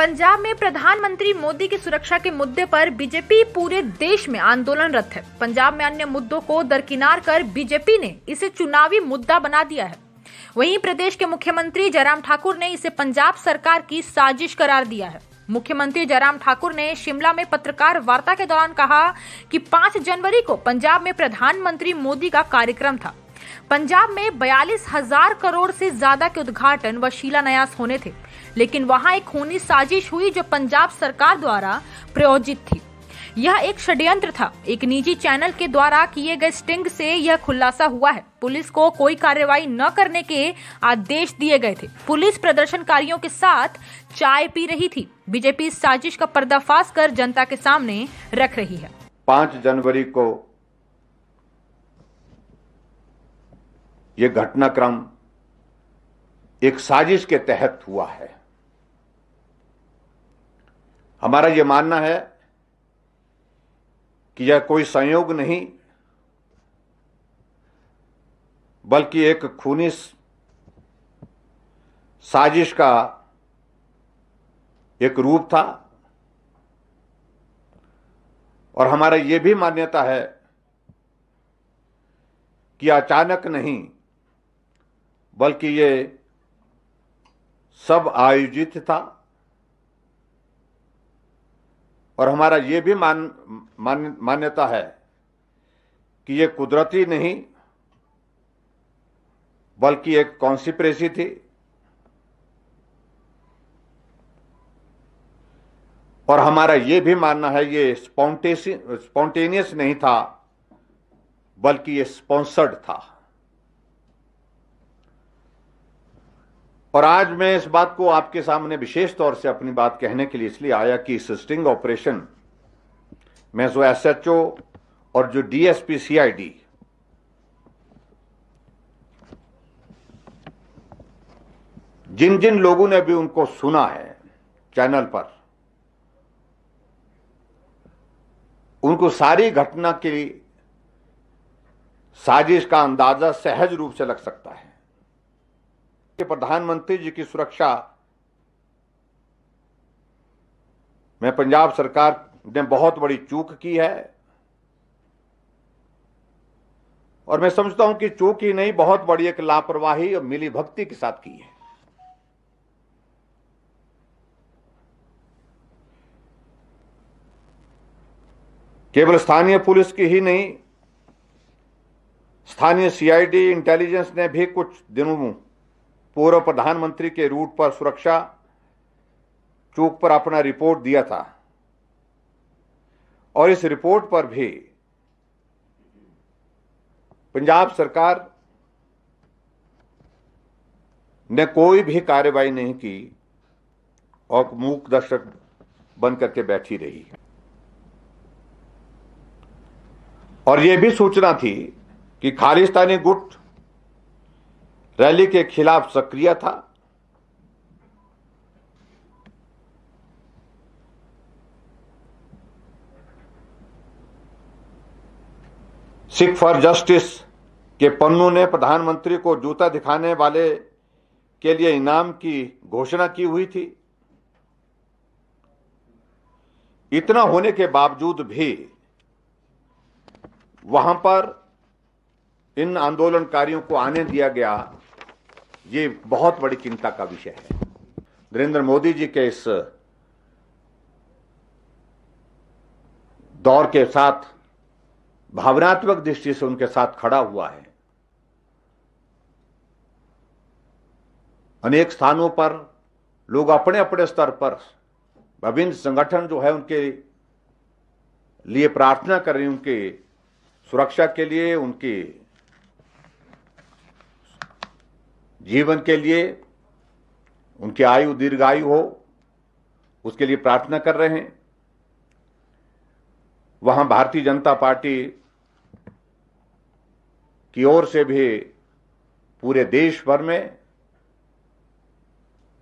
पंजाब में प्रधानमंत्री मोदी की सुरक्षा के मुद्दे पर बीजेपी पूरे देश में आंदोलनरत है पंजाब में अन्य मुद्दों को दरकिनार कर बीजेपी ने इसे चुनावी मुद्दा बना दिया है वहीं प्रदेश के मुख्यमंत्री जयराम ठाकुर ने इसे पंजाब सरकार की साजिश करार दिया है मुख्यमंत्री जयराम ठाकुर ने शिमला में पत्रकार वार्ता के दौरान कहा कि 5 जनवरी को पंजाब में प्रधानमंत्री मोदी का कार्यक्रम था पंजाब में बयालीस हजार करोड़ से ज्यादा के उद्घाटन व शिलान्यास होने थे लेकिन वहां एक खूनी साजिश हुई जो पंजाब सरकार द्वारा प्रायोजित थी यह एक षड्यंत्र था एक निजी चैनल के द्वारा किए गए स्टिंग से यह खुलासा हुआ है पुलिस को कोई कार्रवाई न करने के आदेश दिए गए थे पुलिस प्रदर्शनकारियों के साथ चाय पी रही थी बीजेपी साजिश का पर्दाफाश कर जनता के सामने रख रही है पाँच जनवरी को ये घटनाक्रम एक साजिश के तहत हुआ है हमारा यह मानना है कि यह कोई संयोग नहीं बल्कि एक खूनी साजिश का एक रूप था और हमारा यह भी मान्यता है कि अचानक नहीं बल्कि ये सब आयोजित था और हमारा ये भी मान मान मान्यता है कि ये कुदरती नहीं बल्कि एक कॉन्सिप्रेसी थी और हमारा ये भी मानना है ये स्पॉन्टेसी स्पॉन्टेनियस नहीं था बल्कि ये स्पॉन्सर्ड था और आज मैं इस बात को आपके सामने विशेष तौर से अपनी बात कहने के लिए इसलिए आया कि सिस्टिंग ऑपरेशन में जो एसएचओ और जो डीएसपी सीआईडी जिन जिन लोगों ने भी उनको सुना है चैनल पर उनको सारी घटना की साजिश का अंदाजा सहज रूप से लग सकता है के प्रधानमंत्री जी की सुरक्षा में पंजाब सरकार ने बहुत बड़ी चूक की है और मैं समझता हूं कि चूक ही नहीं बहुत बड़ी एक लापरवाही और मिली भक्ति के साथ की है केवल स्थानीय पुलिस की ही नहीं स्थानीय सीआईडी इंटेलिजेंस ने भी कुछ दिनों पूर्व प्रधानमंत्री के रूट पर सुरक्षा चौक पर अपना रिपोर्ट दिया था और इस रिपोर्ट पर भी पंजाब सरकार ने कोई भी कार्रवाई नहीं की और मूक दर्शक बन करके बैठी रही और यह भी सूचना थी कि खालिस्तानी गुट रैली के खिलाफ सक्रिय था सिख फॉर जस्टिस के पन्नू ने प्रधानमंत्री को जूता दिखाने वाले के लिए इनाम की घोषणा की हुई थी इतना होने के बावजूद भी वहां पर इन आंदोलनकारियों को आने दिया गया ये बहुत बड़ी चिंता का विषय है नरेंद्र मोदी जी के इस दौर के साथ भावनात्मक दृष्टि से उनके साथ खड़ा हुआ है अनेक स्थानों पर लोग अपने अपने स्तर पर विभिन्न संगठन जो है उनके लिए प्रार्थना कर रहे हैं उनकी सुरक्षा के लिए उनकी जीवन के लिए उनकी आयु दीर्घायु हो उसके लिए प्रार्थना कर रहे हैं वहां भारतीय जनता पार्टी की ओर से भी पूरे देश भर में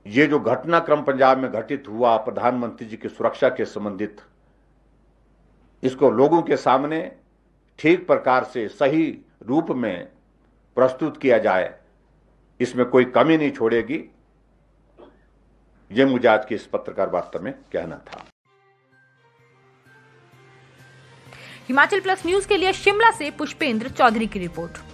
ये जो घटनाक्रम पंजाब में घटित हुआ प्रधानमंत्री जी की सुरक्षा के संबंधित इसको लोगों के सामने ठीक प्रकार से सही रूप में प्रस्तुत किया जाए इसमें कोई कमी नहीं छोड़ेगी ये मुझे आज के इस पत्रकार वार्ता में कहना था हिमाचल प्लस न्यूज के लिए शिमला से पुष्पेंद्र चौधरी की रिपोर्ट